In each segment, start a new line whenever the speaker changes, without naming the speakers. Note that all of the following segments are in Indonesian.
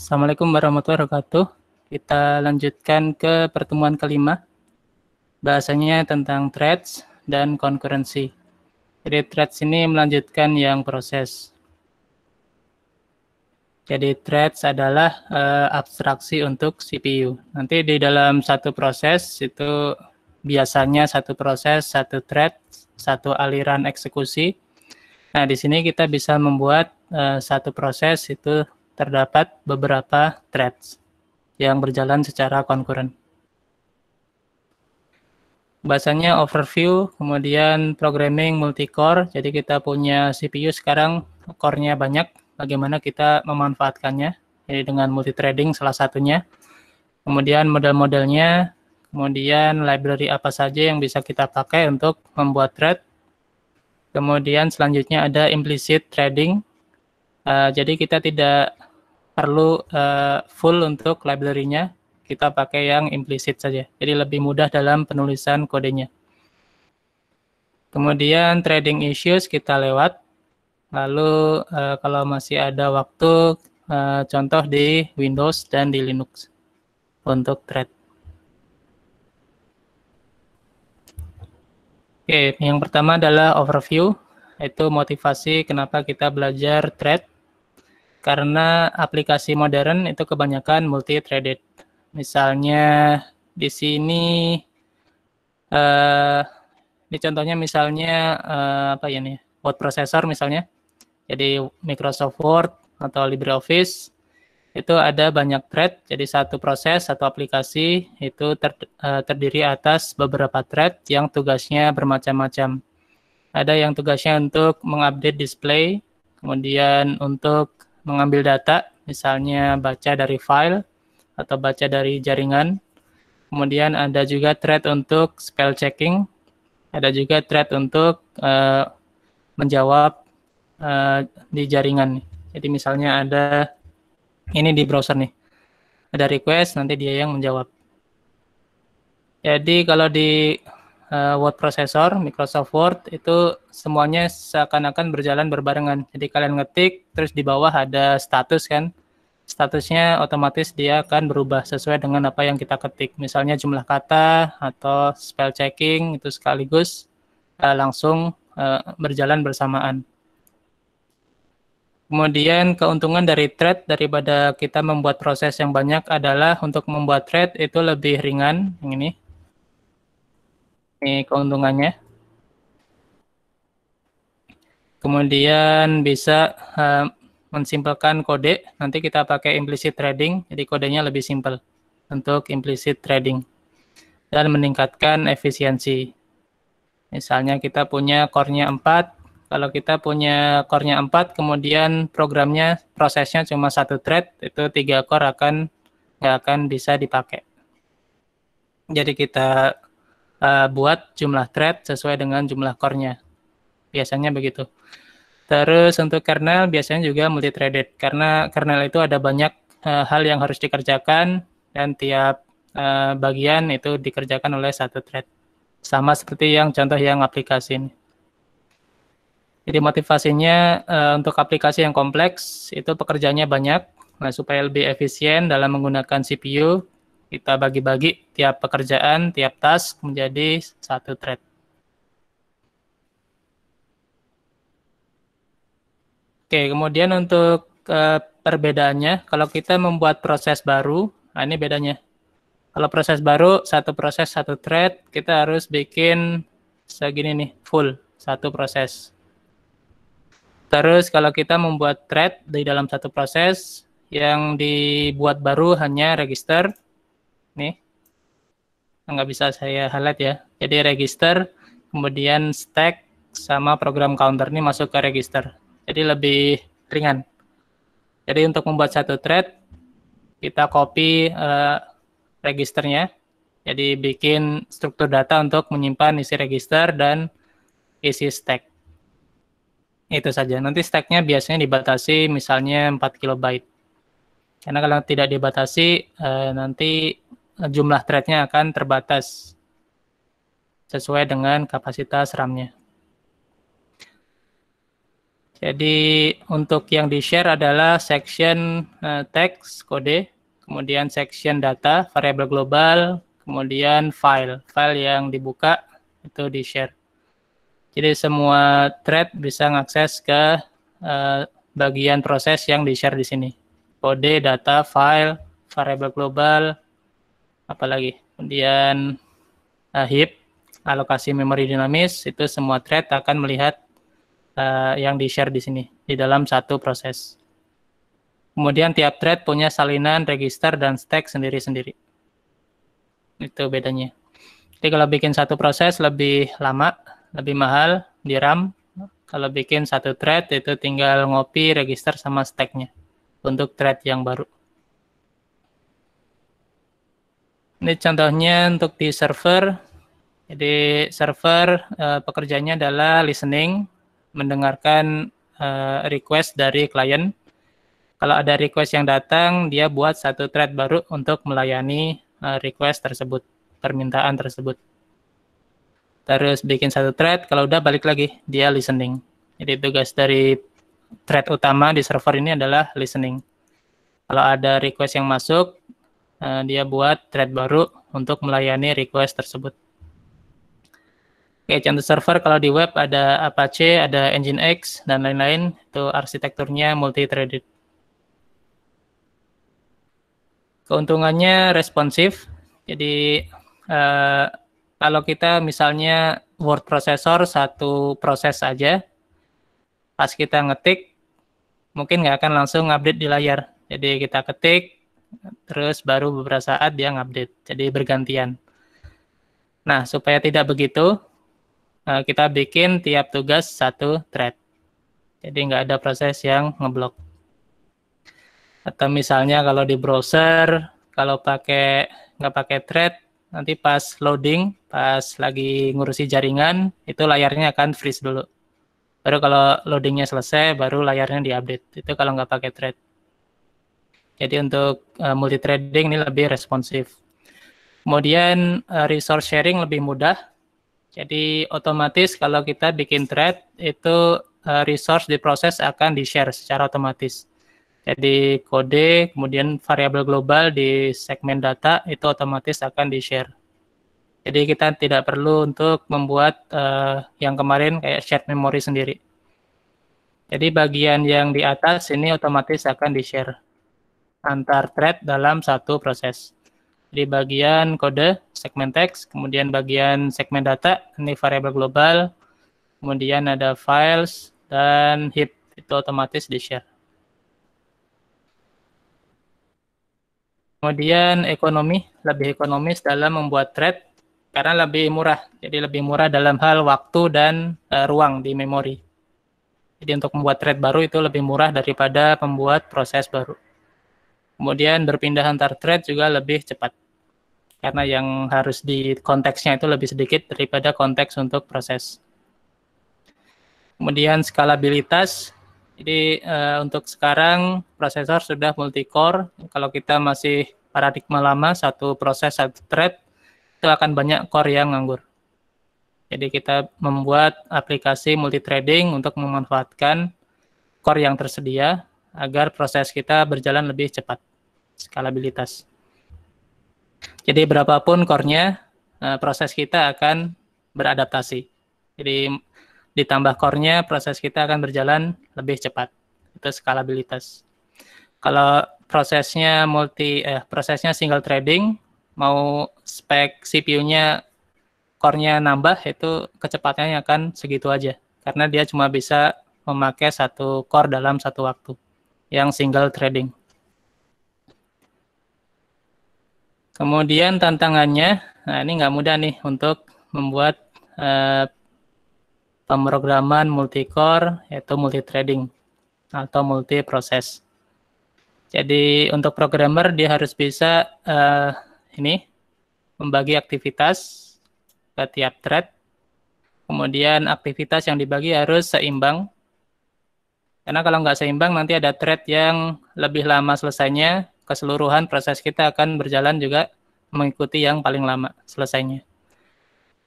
Assalamualaikum warahmatullahi wabarakatuh. Kita lanjutkan ke pertemuan kelima. Bahasanya tentang threads dan konkurensi. Jadi threads ini melanjutkan yang proses. Jadi threads adalah uh, abstraksi untuk CPU. Nanti di dalam satu proses itu biasanya satu proses, satu thread, satu aliran eksekusi. Nah, di sini kita bisa membuat uh, satu proses itu terdapat beberapa threads yang berjalan secara konkuren. Bahasanya overview, kemudian programming multicore. Jadi kita punya CPU sekarang core-nya banyak, bagaimana kita memanfaatkannya. Jadi dengan multithreading salah satunya. Kemudian model-modelnya, kemudian library apa saja yang bisa kita pakai untuk membuat thread. Kemudian selanjutnya ada implicit threading. Uh, jadi kita tidak perlu uh, full untuk library-nya, kita pakai yang implicit saja. Jadi lebih mudah dalam penulisan kodenya. Kemudian trading issues kita lewat. Lalu uh, kalau masih ada waktu, uh, contoh di Windows dan di Linux untuk trade. Oke, yang pertama adalah overview, yaitu motivasi kenapa kita belajar trade karena aplikasi modern itu kebanyakan multi-threaded. Misalnya di sini, eh, ini contohnya misalnya uh, apa ya nih, word processor misalnya. Jadi Microsoft Word atau LibreOffice itu ada banyak thread. Jadi satu proses, satu aplikasi itu ter, uh, terdiri atas beberapa thread yang tugasnya bermacam-macam. Ada yang tugasnya untuk mengupdate display, kemudian untuk mengambil data, misalnya baca dari file atau baca dari jaringan. Kemudian ada juga thread untuk spell checking, ada juga thread untuk uh, menjawab uh, di jaringan. Jadi misalnya ada ini di browser nih, ada request nanti dia yang menjawab. Jadi kalau di uh, word processor, Microsoft Word itu semuanya seakan-akan berjalan berbarengan. Jadi kalian ngetik, terus di bawah ada status kan. Statusnya otomatis dia akan berubah sesuai dengan apa yang kita ketik. Misalnya jumlah kata atau spell checking itu sekaligus uh, langsung uh, berjalan bersamaan. Kemudian keuntungan dari thread daripada kita membuat proses yang banyak adalah untuk membuat thread itu lebih ringan, yang ini ini keuntungannya. Kemudian bisa uh, mensimpelkan kode, nanti kita pakai implicit trading, jadi kodenya lebih simpel untuk implicit trading. Dan meningkatkan efisiensi. Misalnya kita punya core-nya 4, kalau kita punya core-nya 4, kemudian programnya, prosesnya cuma satu thread, itu tiga core akan nggak akan bisa dipakai. Jadi kita uh, buat jumlah thread sesuai dengan jumlah core-nya. Biasanya begitu. Terus untuk kernel biasanya juga multithreaded karena kernel itu ada banyak uh, hal yang harus dikerjakan dan tiap uh, bagian itu dikerjakan oleh satu thread. Sama seperti yang contoh yang aplikasi ini. Jadi motivasinya uh, untuk aplikasi yang kompleks itu pekerjaannya banyak, nah supaya lebih efisien dalam menggunakan CPU kita bagi-bagi tiap pekerjaan, tiap task menjadi satu thread. Oke, kemudian untuk uh, perbedaannya, kalau kita membuat proses baru, nah ini bedanya. Kalau proses baru, satu proses, satu thread, kita harus bikin segini nih, full, satu proses. Terus kalau kita membuat thread di dalam satu proses, yang dibuat baru hanya register, nih nggak bisa saya highlight ya jadi register kemudian stack sama program counter ini masuk ke register jadi lebih ringan jadi untuk membuat satu thread kita copy uh, registernya jadi bikin struktur data untuk menyimpan isi register dan isi stack itu saja. Nanti stacknya biasanya dibatasi misalnya 4 kilobyte. Karena kalau tidak dibatasi uh, nanti jumlah threadnya akan terbatas sesuai dengan kapasitas RAM-nya. Jadi untuk yang di-share adalah section eh, text kode, kemudian section data, variable global, kemudian file. File yang dibuka itu di-share. Jadi semua thread bisa mengakses ke eh, bagian proses yang di-share di sini. Kode, data, file, variable global, apalagi kemudian uh, eh, heap alokasi memori dinamis itu semua thread akan melihat uh, yang di share di sini di dalam satu proses. Kemudian tiap thread punya salinan register dan stack sendiri-sendiri. Itu bedanya. Jadi kalau bikin satu proses lebih lama, lebih mahal di RAM. Kalau bikin satu thread itu tinggal ngopi register sama stacknya untuk thread yang baru. Ini contohnya untuk di server. Jadi server uh, pekerjaannya adalah listening, mendengarkan uh, request dari klien. Kalau ada request yang datang, dia buat satu thread baru untuk melayani uh, request tersebut, permintaan tersebut. Terus bikin satu thread, kalau udah balik lagi, dia listening. Jadi tugas dari thread utama di server ini adalah listening. Kalau ada request yang masuk, Eh, dia buat thread baru untuk melayani request tersebut. Oke, contoh server kalau di web ada Apache, ada Nginx, dan lain-lain. Itu arsitekturnya multi-threaded. Keuntungannya responsif. Jadi uh, kalau kita misalnya word processor satu proses aja, pas kita ngetik, mungkin nggak akan langsung update di layar. Jadi kita ketik, Terus baru beberapa saat dia ngupdate. Jadi bergantian. Nah, supaya tidak begitu, eh, kita bikin tiap tugas satu thread. Jadi nggak ada proses yang ngeblok. Atau misalnya kalau di browser, kalau pakai nggak pakai thread, nanti pas loading, pas lagi ngurusi jaringan, itu layarnya akan freeze dulu. Baru kalau loadingnya selesai, baru layarnya diupdate. Itu kalau nggak pakai thread. Jadi untuk uh, eh, multi trading ini lebih responsif. Kemudian uh, resource sharing lebih mudah. Jadi otomatis kalau kita bikin trade itu uh, resource diproses akan di-share secara otomatis. Jadi kode, kemudian variabel global di segmen data itu otomatis akan di-share. Jadi kita tidak perlu untuk membuat uh, yang kemarin kayak shared memory sendiri. Jadi bagian yang di atas ini otomatis akan di-share antar thread dalam satu proses. Di bagian kode segmen teks, kemudian bagian segmen data, ini variabel global, kemudian ada files dan heap itu otomatis di share. Kemudian ekonomi, lebih ekonomis dalam membuat thread karena lebih murah. Jadi lebih murah dalam hal waktu dan uh, ruang di memori. Jadi untuk membuat thread baru itu lebih murah daripada membuat proses baru. Kemudian berpindah antar thread juga lebih cepat. Karena yang harus di konteksnya itu lebih sedikit daripada konteks untuk proses. Kemudian skalabilitas. Jadi uh, untuk sekarang prosesor sudah multi-core. Kalau kita masih paradigma lama, satu proses, satu thread, itu akan banyak core yang nganggur. Jadi kita membuat aplikasi multi threading untuk memanfaatkan core yang tersedia agar proses kita berjalan lebih cepat skalabilitas. Jadi berapapun core-nya, eh, proses kita akan beradaptasi. Jadi ditambah core-nya, proses kita akan berjalan lebih cepat. Itu skalabilitas. Kalau prosesnya multi eh prosesnya single trading, mau spek CPU-nya core-nya nambah itu kecepatannya akan segitu aja karena dia cuma bisa memakai satu core dalam satu waktu yang single trading. Kemudian tantangannya, nah ini nggak mudah nih untuk membuat eh, pemrograman multicore yaitu multi trading atau multi proses. Jadi untuk programmer dia harus bisa eh, ini membagi aktivitas ke tiap thread. Kemudian aktivitas yang dibagi harus seimbang. Karena kalau nggak seimbang nanti ada thread yang lebih lama selesainya, keseluruhan proses kita akan berjalan juga mengikuti yang paling lama selesainya.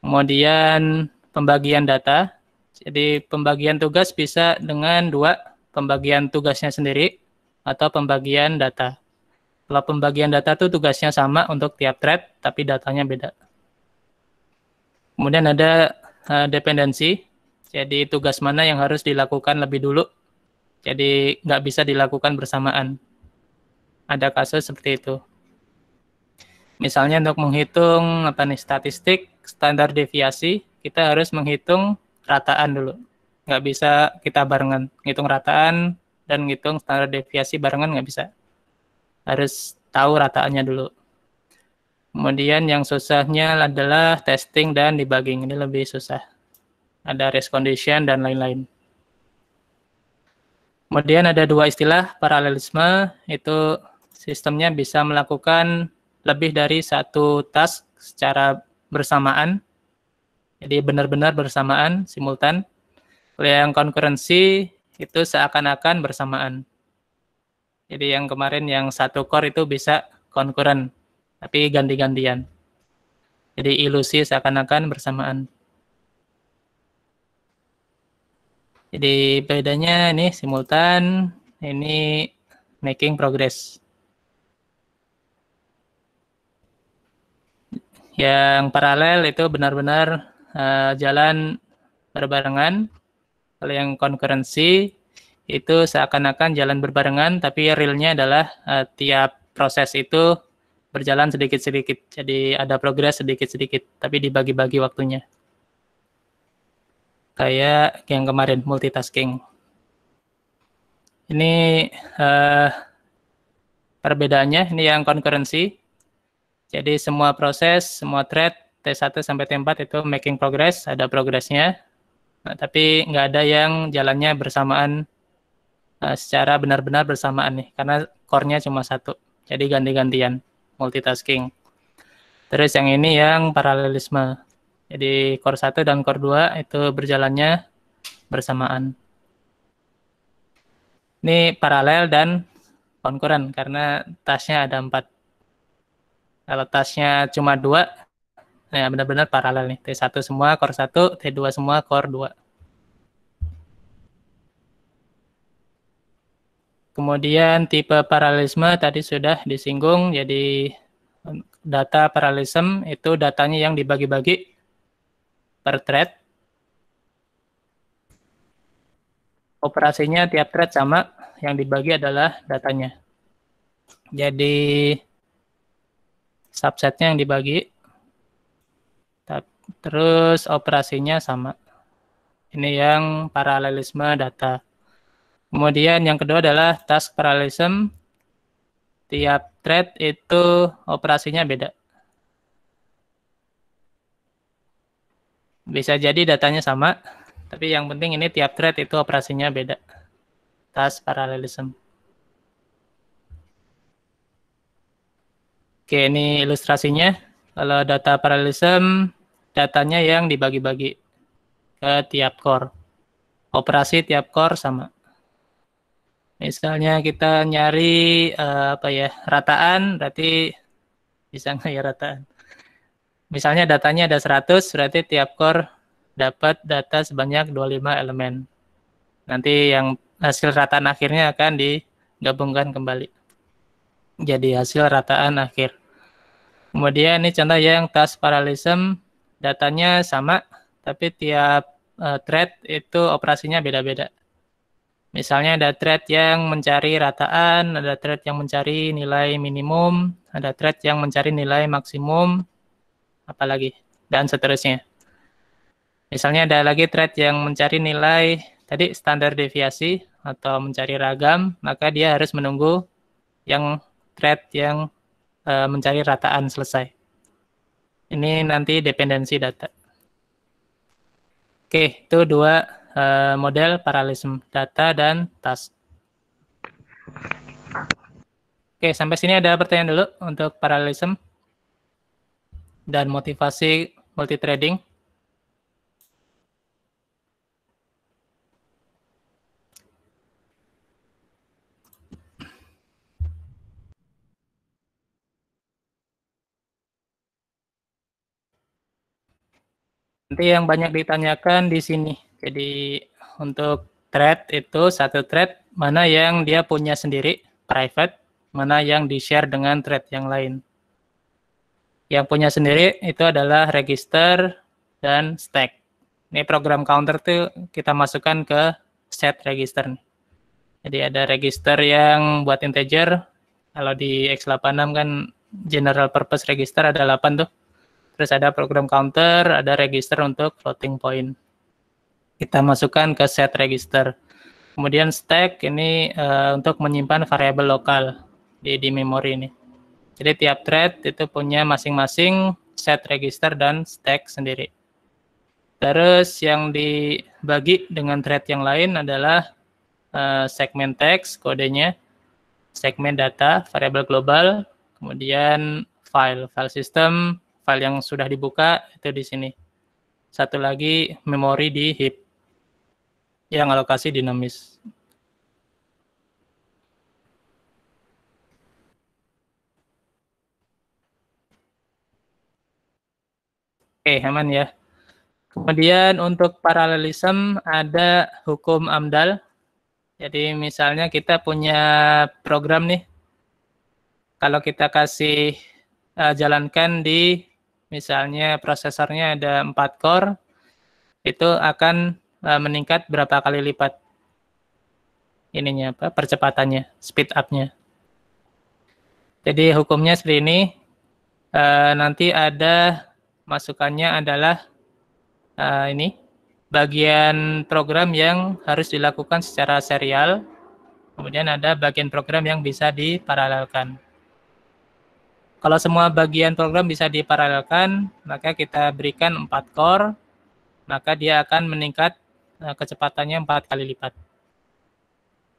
Kemudian pembagian data. Jadi pembagian tugas bisa dengan dua, pembagian tugasnya sendiri atau pembagian data. Kalau pembagian data itu tugasnya sama untuk tiap thread, tapi datanya beda. Kemudian ada uh, dependensi, jadi tugas mana yang harus dilakukan lebih dulu. Jadi nggak bisa dilakukan bersamaan ada kasus seperti itu. Misalnya untuk menghitung apa nih statistik standar deviasi, kita harus menghitung rataan dulu. Nggak bisa kita barengan, ngitung rataan dan ngitung standar deviasi barengan nggak bisa. Harus tahu rataannya dulu. Kemudian yang susahnya adalah testing dan debugging. Ini lebih susah. Ada risk condition dan lain-lain. Kemudian ada dua istilah paralelisme itu sistemnya bisa melakukan lebih dari satu task secara bersamaan. Jadi benar-benar bersamaan, simultan. Kalau yang konkurensi itu seakan-akan bersamaan. Jadi yang kemarin yang satu core itu bisa konkuren, tapi ganti-gantian. Jadi ilusi seakan-akan bersamaan. Jadi bedanya ini simultan, ini making progress. Yang paralel itu benar-benar uh, jalan berbarengan. Kalau yang konkurensi itu seakan-akan jalan berbarengan, tapi realnya adalah uh, tiap proses itu berjalan sedikit-sedikit. Jadi ada progres sedikit-sedikit, tapi dibagi-bagi waktunya. Kayak yang kemarin, multitasking. Ini uh, perbedaannya, ini yang konkurensi, jadi semua proses, semua thread T1 sampai T4 itu making progress, ada progresnya. Nah, tapi nggak ada yang jalannya bersamaan uh, secara benar-benar bersamaan nih, karena core-nya cuma satu. Jadi ganti-gantian, multitasking. Terus yang ini yang paralelisme. Jadi core 1 dan core 2 itu berjalannya bersamaan. Ini paralel dan konkuren karena tasnya ada empat. Kalau tasnya cuma dua, ya benar-benar paralel nih. T1 semua core 1, T2 semua core 2. Kemudian tipe paralelisme tadi sudah disinggung, jadi data paralelism itu datanya yang dibagi-bagi per thread. Operasinya tiap thread sama, yang dibagi adalah datanya. Jadi subsetnya yang dibagi terus operasinya sama ini yang paralelisme data kemudian yang kedua adalah task parallelism tiap thread itu operasinya beda bisa jadi datanya sama tapi yang penting ini tiap thread itu operasinya beda task parallelism Oke, ini ilustrasinya. Kalau data paralelism, datanya yang dibagi-bagi ke tiap core. Operasi tiap core sama. Misalnya kita nyari uh, apa ya rataan, berarti bisa nggak ya rataan? Misalnya datanya ada 100, berarti tiap core dapat data sebanyak 25 elemen. Nanti yang hasil rataan akhirnya akan digabungkan kembali jadi hasil rataan akhir. Kemudian ini contoh ya, yang task parallelism datanya sama tapi tiap uh, thread itu operasinya beda-beda. Misalnya ada thread yang mencari rataan, ada thread yang mencari nilai minimum, ada thread yang mencari nilai maksimum, apalagi dan seterusnya. Misalnya ada lagi thread yang mencari nilai tadi standar deviasi atau mencari ragam, maka dia harus menunggu yang thread yang uh, mencari rataan selesai. Ini nanti dependensi data. Oke, itu dua uh, model paralelism data dan task. Oke, sampai sini ada pertanyaan dulu untuk paralelism dan motivasi multi trading. Nanti yang banyak ditanyakan di sini. Jadi untuk thread itu satu thread mana yang dia punya sendiri private, mana yang di-share dengan thread yang lain. Yang punya sendiri itu adalah register dan stack. Ini program counter tuh kita masukkan ke set register. Jadi ada register yang buat integer. Kalau di X86 kan general purpose register ada 8 tuh. Terus ada program counter, ada register untuk floating point. Kita masukkan ke set register. Kemudian stack ini uh, untuk menyimpan variabel lokal di, di memori ini. Jadi tiap thread itu punya masing-masing set register dan stack sendiri. Terus yang dibagi dengan thread yang lain adalah uh, segmen teks kodenya, segmen data, variabel global, kemudian file, file system, file yang sudah dibuka itu di sini. Satu lagi memori di heap yang alokasi dinamis. Oke, aman ya. Kemudian untuk paralelism ada hukum AMDAL. Jadi misalnya kita punya program nih. Kalau kita kasih uh, jalankan di misalnya prosesornya ada 4 core, itu akan uh, meningkat berapa kali lipat ininya apa percepatannya, speed up-nya. Jadi hukumnya seperti ini. Uh, nanti ada masukannya adalah uh, ini bagian program yang harus dilakukan secara serial. Kemudian ada bagian program yang bisa diparalelkan. Kalau semua bagian program bisa diparalelkan, maka kita berikan 4 core, maka dia akan meningkat eh, kecepatannya 4 kali lipat.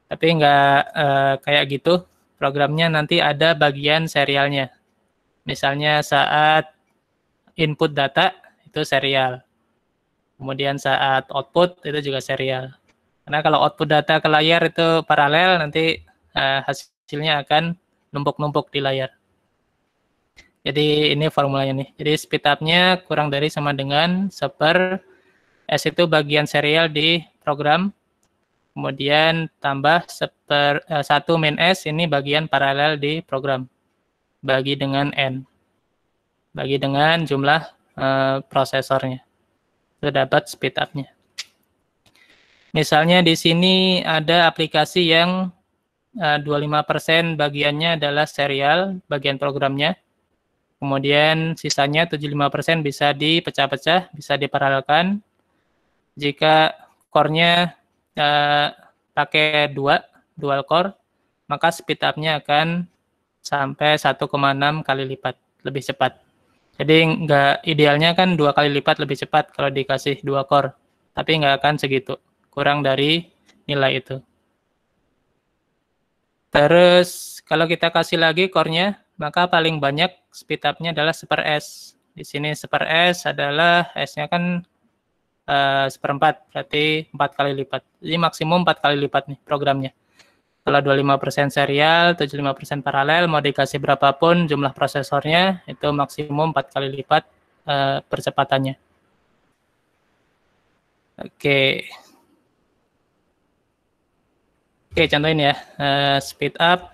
Tapi nggak uh, kayak gitu, programnya nanti ada bagian serialnya. Misalnya saat input data, itu serial. Kemudian saat output, itu juga serial. Karena kalau output data ke layar itu paralel, nanti uh, hasilnya akan numpuk-numpuk di layar. Jadi ini formulanya nih. Jadi speed up-nya kurang dari sama dengan seper S itu bagian serial di program. Kemudian tambah seper, uh, eh, 1 min S ini bagian paralel di program. Bagi dengan N. Bagi dengan jumlah uh, prosesornya. Terdapat speed up-nya. Misalnya di sini ada aplikasi yang 25% eh, bagiannya adalah serial, bagian programnya. Kemudian sisanya 75% bisa dipecah-pecah, bisa diparalelkan. Jika core-nya eh, pakai dua, dual core, maka speed up-nya akan sampai 1,6 kali lipat lebih cepat. Jadi nggak idealnya kan dua kali lipat lebih cepat kalau dikasih dua core, tapi nggak akan segitu, kurang dari nilai itu. Terus kalau kita kasih lagi core-nya, maka paling banyak speed up-nya adalah seper S. Di sini seper S adalah S-nya kan eh, seperempat, uh, berarti 4 kali lipat. Jadi maksimum 4 kali lipat nih programnya. Kalau 25% serial, 75% paralel, mau dikasih berapapun jumlah prosesornya, itu maksimum 4 kali lipat uh, percepatannya. Oke. Oke, contohin ya. Uh, speed up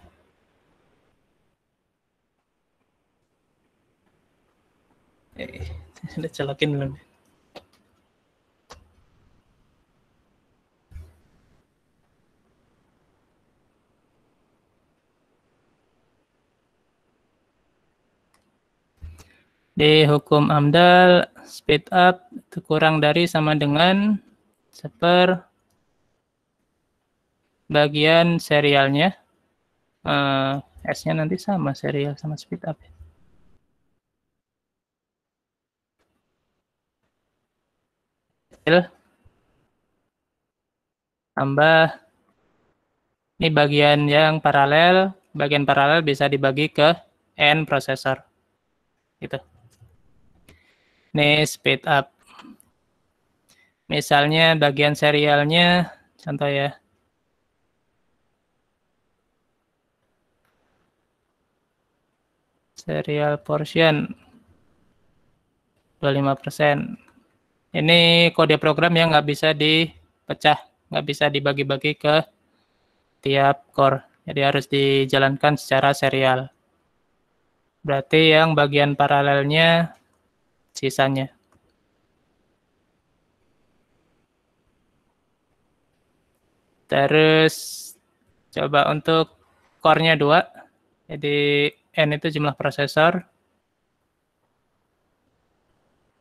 Eh, udah belum? D hukum amdal speed up kurang dari sama dengan seper bagian serialnya. Uh, S-nya nanti sama serial sama speed up ya. kecil tambah ini bagian yang paralel bagian paralel bisa dibagi ke n prosesor gitu ini speed up misalnya bagian serialnya contoh ya serial portion 25 persen ini kode program yang nggak bisa dipecah, nggak bisa dibagi-bagi ke tiap core. Jadi harus dijalankan secara serial. Berarti yang bagian paralelnya sisanya. Terus coba untuk core-nya 2. Jadi N itu jumlah prosesor,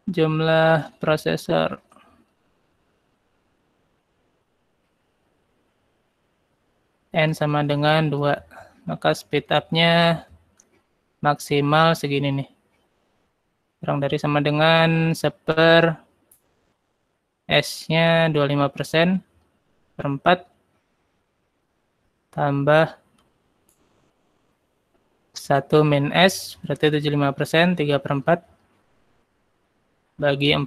jumlah prosesor. N sama dengan 2. Maka speed up-nya maksimal segini nih. Kurang dari sama dengan seper S-nya 25% per 4 tambah 1 min S berarti 75%, 3 per 4 bagi 4.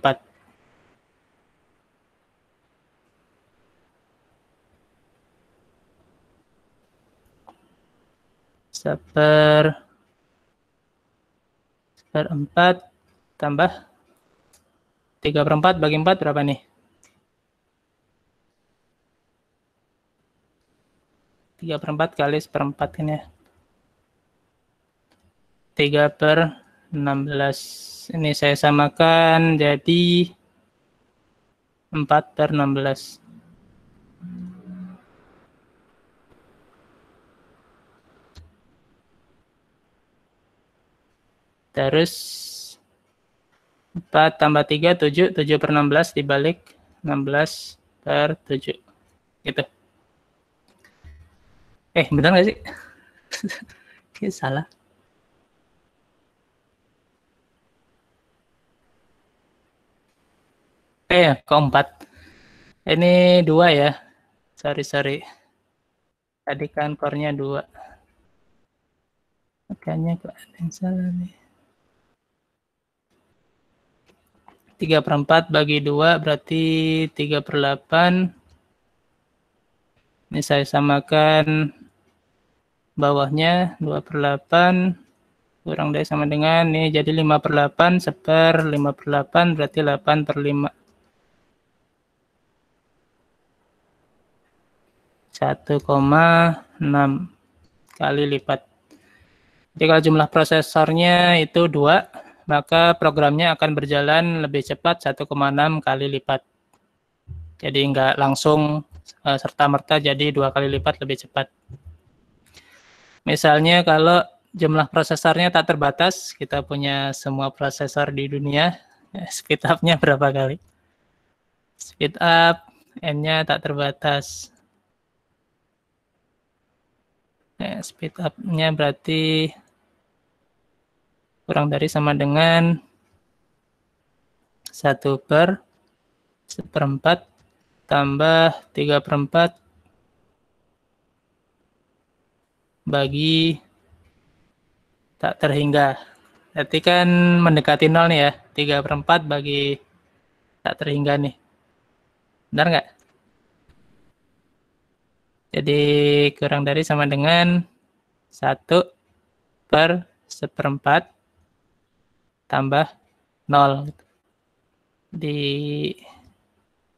seper seper 4 tambah 3 per 4 bagi 4 berapa nih? 3 per 4 kali seperempat ini ya. 3 per 16 ini saya samakan jadi 4 per 16 terus 4 tambah 3 7 7 per 16 dibalik 16 per 7 gitu eh benar nggak sih Oke, salah eh iya, keempat ini dua ya sorry sorry tadi kan core dua makanya kok ada yang salah nih 3 per 4 bagi dua berarti tiga per delapan. ini saya samakan bawahnya dua per delapan kurang dari sama dengan ini jadi lima per delapan seper lima per delapan berarti delapan per 5 1,6 kali lipat. Jadi kalau jumlah prosesornya itu 2, maka programnya akan berjalan lebih cepat 1,6 kali lipat. Jadi nggak langsung uh, serta-merta jadi dua kali lipat lebih cepat. Misalnya kalau jumlah prosesornya tak terbatas, kita punya semua prosesor di dunia, speed up-nya berapa kali? Speed up, N-nya tak terbatas. Oke, ya, speed up-nya berarti kurang dari sama dengan 1 per 1 per 4 tambah 3 per 4 bagi tak terhingga. Berarti kan mendekati 0 nih ya. 3 per 4 bagi tak terhingga nih. Benar nggak? Jadi kurang dari sama dengan 1 per seperempat tambah 0. Di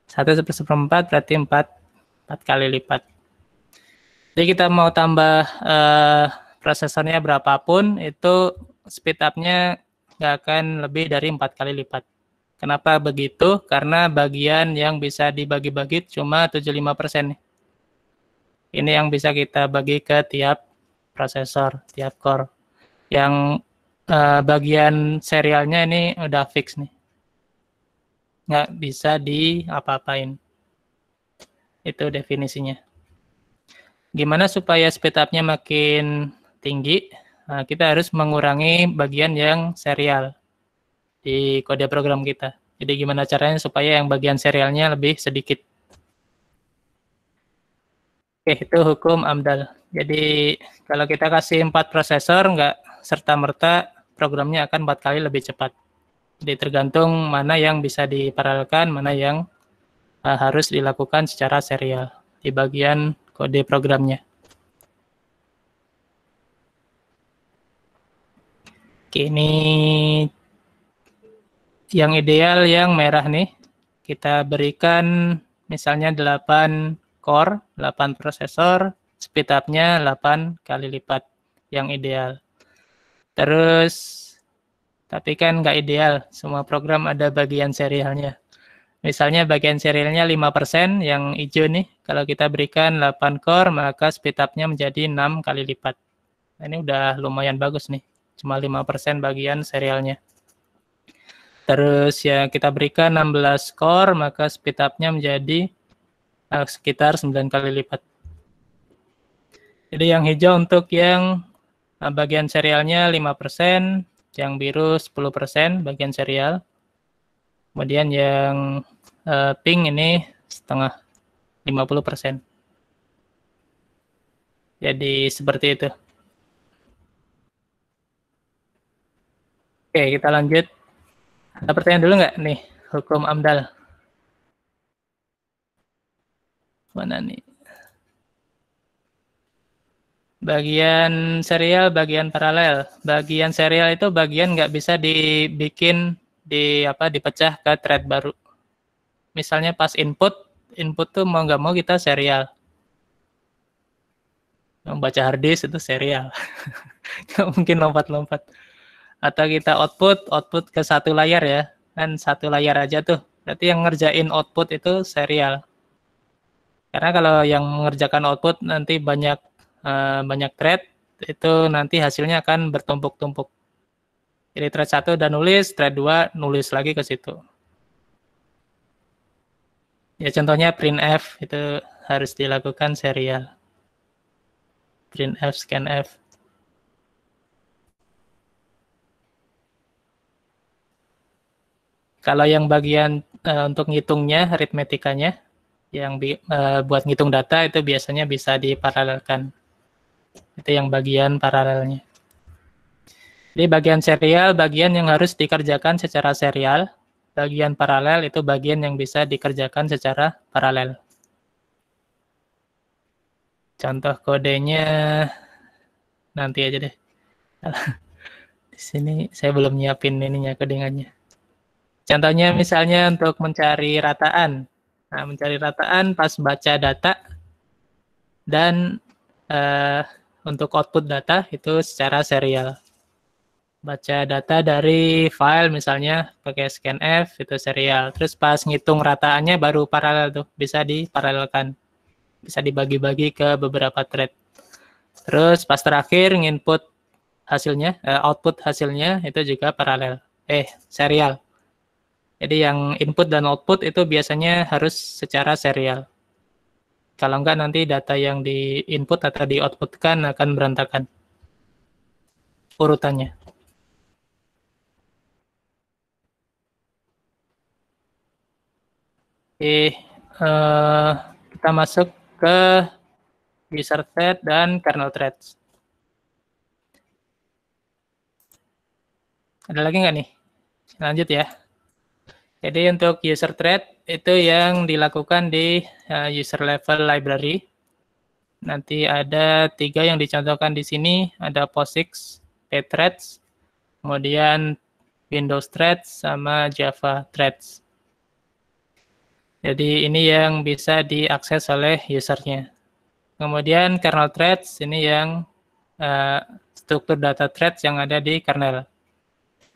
1 per seperempat berarti 4, 4 kali lipat. Jadi kita mau tambah uh, prosesornya berapapun, itu speed up-nya nggak akan lebih dari 4 kali lipat. Kenapa begitu? Karena bagian yang bisa dibagi-bagi cuma 75 persen. Ini yang bisa kita bagi ke tiap prosesor, tiap core. Yang uh, bagian serialnya ini udah fix nih. Nggak bisa di apain Itu definisinya. Gimana supaya speed up-nya makin tinggi? Nah, kita harus mengurangi bagian yang serial di kode program kita. Jadi gimana caranya supaya yang bagian serialnya lebih sedikit. Oke, itu hukum AMDAL. Jadi kalau kita kasih empat prosesor, nggak serta-merta programnya akan empat kali lebih cepat. Jadi tergantung mana yang bisa diparalelkan, mana yang uh, harus dilakukan secara serial di bagian kode programnya. Oke, ini yang ideal yang merah nih. Kita berikan misalnya 8 core, 8 prosesor, speed up-nya 8 kali lipat yang ideal. Terus, tapi kan nggak ideal, semua program ada bagian serialnya. Misalnya bagian serialnya 5% yang hijau nih, kalau kita berikan 8 core maka speed up-nya menjadi 6 kali lipat. Nah, ini udah lumayan bagus nih, cuma 5% bagian serialnya. Terus ya kita berikan 16 core maka speed up-nya menjadi uh, sekitar 9 kali lipat. Jadi yang hijau untuk yang uh, bagian serialnya 5%, yang biru 10% bagian serial. Kemudian yang uh, pink ini setengah 50%. Jadi seperti itu. Oke, kita lanjut. Ada pertanyaan dulu nggak nih, hukum AMDAL? Mana nih? Bagian serial, bagian paralel. Bagian serial itu bagian nggak bisa dibikin di apa dipecah ke thread baru. Misalnya pas input, input tuh mau nggak mau kita serial. Membaca harddisk itu serial. nggak mungkin lompat-lompat. Atau kita output, output ke satu layar ya. Kan satu layar aja tuh. Berarti yang ngerjain output itu serial. Karena kalau yang mengerjakan output nanti banyak uh, banyak thread itu nanti hasilnya akan bertumpuk-tumpuk. Jadi thread satu dan nulis, thread 2 nulis lagi ke situ. Ya contohnya print f itu harus dilakukan serial. print f scan f Kalau yang bagian uh, untuk ngitungnya, aritmetikanya, yang bi uh, buat ngitung data itu biasanya bisa diparalelkan. Itu yang bagian paralelnya. Jadi bagian serial bagian yang harus dikerjakan secara serial, bagian paralel itu bagian yang bisa dikerjakan secara paralel. Contoh kodenya nanti aja deh. Di sini saya belum nyiapin ininya kedingannya. Contohnya misalnya untuk mencari rataan, Nah, mencari rataan pas baca data dan uh, untuk output data itu secara serial. Baca data dari file misalnya pakai scanf itu serial. Terus pas ngitung rataannya baru paralel tuh, bisa diparalelkan. Bisa dibagi-bagi ke beberapa thread. Terus pas terakhir nginput hasilnya, uh, output hasilnya itu juga paralel. Eh, serial. Jadi yang input dan output itu biasanya harus secara serial. Kalau enggak nanti data yang di input atau di outputkan akan berantakan urutannya. Oke, uh, kita masuk ke user thread dan kernel threads. Ada lagi nggak nih? Lanjut ya. Jadi untuk user thread itu yang dilakukan di uh, user level library. Nanti ada tiga yang dicontohkan di sini, ada POSIX, pthreads, kemudian Windows threads, sama Java threads. Jadi ini yang bisa diakses oleh usernya. Kemudian kernel threads, ini yang uh, struktur data threads yang ada di kernel.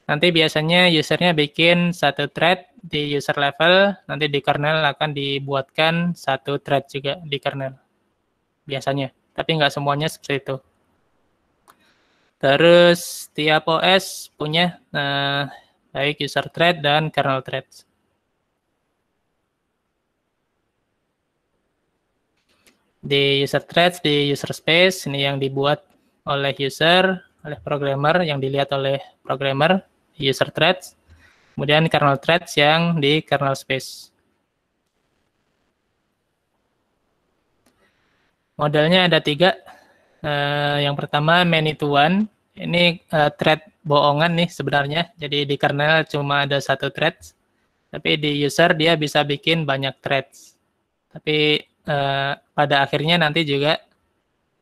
Nanti biasanya usernya bikin satu thread di user level, nanti di kernel akan dibuatkan satu thread juga di kernel. Biasanya, tapi nggak semuanya seperti itu. Terus tiap OS punya eh, baik user thread dan kernel thread. Di user threads, di user space, ini yang dibuat oleh user, oleh programmer, yang dilihat oleh programmer user threads, kemudian kernel threads yang di kernel space. Modelnya ada tiga. Uh, yang pertama many to one. Ini uh, thread bohongan nih sebenarnya. Jadi di kernel cuma ada satu thread. Tapi di user dia bisa bikin banyak threads. Tapi uh, pada akhirnya nanti juga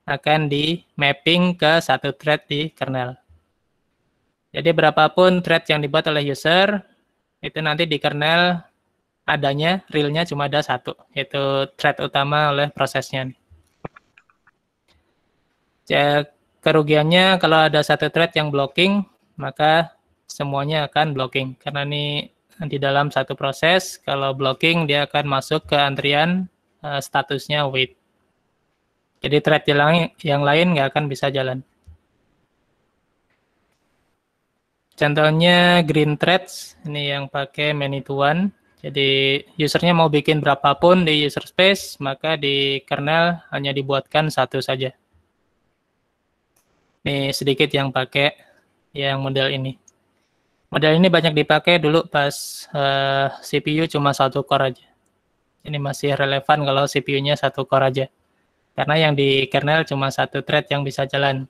akan di mapping ke satu thread di kernel. Jadi berapapun thread yang dibuat oleh user, itu nanti di kernel adanya, realnya cuma ada satu, yaitu thread utama oleh prosesnya. Jadi kerugiannya kalau ada satu thread yang blocking, maka semuanya akan blocking. Karena ini di dalam satu proses, kalau blocking dia akan masuk ke antrian eh, statusnya wait. Jadi thread yang lain nggak akan bisa jalan. Contohnya Green Threads, ini yang pakai one. Jadi usernya mau bikin berapapun di user space, maka di kernel hanya dibuatkan satu saja. Ini sedikit yang pakai yang model ini. Model ini banyak dipakai dulu pas uh, eh, CPU cuma satu core aja. Ini masih relevan kalau CPU-nya satu core aja. Karena yang di kernel cuma satu thread yang bisa jalan.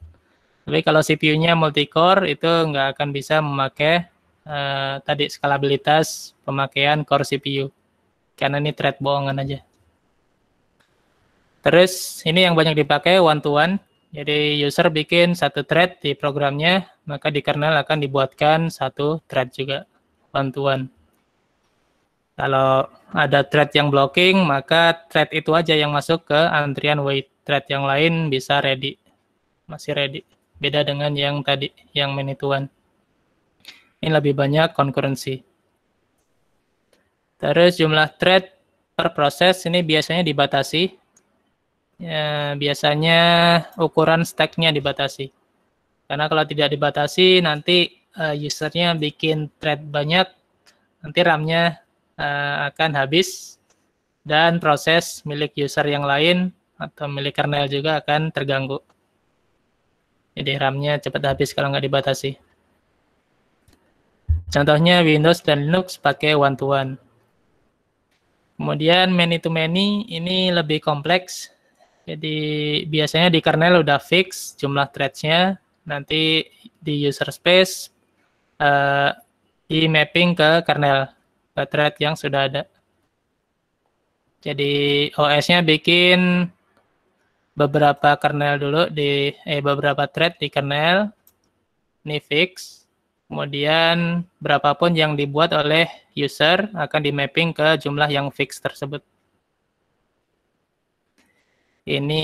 Tapi kalau CPU-nya multi-core itu nggak akan bisa memakai uh, tadi skalabilitas pemakaian core CPU. Karena ini thread bohongan aja. Terus ini yang banyak dipakai one to one. Jadi user bikin satu thread di programnya, maka di kernel akan dibuatkan satu thread juga one to one. Kalau ada thread yang blocking, maka thread itu aja yang masuk ke antrian wait. Thread yang lain bisa ready, masih ready beda dengan yang tadi yang menituan ini lebih banyak konkurensi terus jumlah thread per proses ini biasanya dibatasi ya, biasanya ukuran stacknya dibatasi karena kalau tidak dibatasi nanti uh, usernya bikin thread banyak nanti RAM-nya uh, akan habis dan proses milik user yang lain atau milik kernel juga akan terganggu. Jadi RAM-nya cepat habis kalau nggak dibatasi. Contohnya Windows dan Linux pakai one-to-one. Kemudian many-to-many -many ini lebih kompleks. Jadi biasanya di kernel udah fix jumlah threads-nya. Nanti di user space uh, di mapping ke kernel, ke thread yang sudah ada. Jadi OS-nya bikin beberapa kernel dulu di eh beberapa thread di kernel ini fix kemudian berapapun yang dibuat oleh user akan di mapping ke jumlah yang fix tersebut ini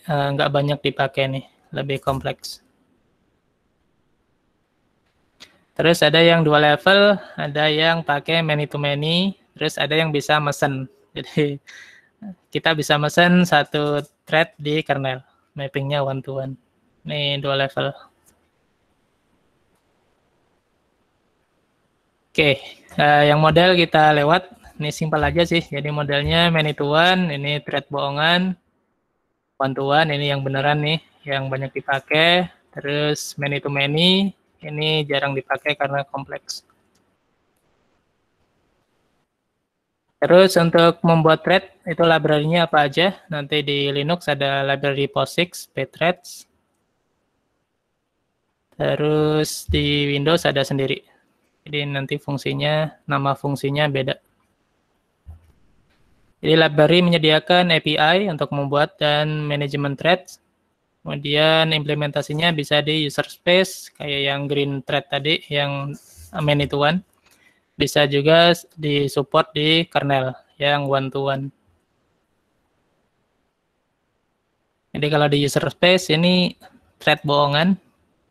eh, nggak banyak dipakai nih lebih kompleks terus ada yang dua level ada yang pakai many to many terus ada yang bisa mesen jadi kita bisa mesen satu thread di kernel. Mappingnya one to one. Ini dua level. Oke, okay. uh, eh, yang model kita lewat. Ini simpel aja sih. Jadi modelnya many to one, ini thread bohongan. One to one, ini yang beneran nih, yang banyak dipakai. Terus many to many, ini jarang dipakai karena kompleks. Terus untuk membuat thread itu library-nya apa aja? Nanti di Linux ada library POSIX, pthreads. Terus di Windows ada sendiri. Jadi nanti fungsinya, nama fungsinya beda. Jadi library menyediakan API untuk membuat dan manajemen thread. Kemudian implementasinya bisa di user space kayak yang green thread tadi yang many to one kan bisa juga di support di kernel ya, yang one to one. Jadi kalau di user space ini thread bohongan,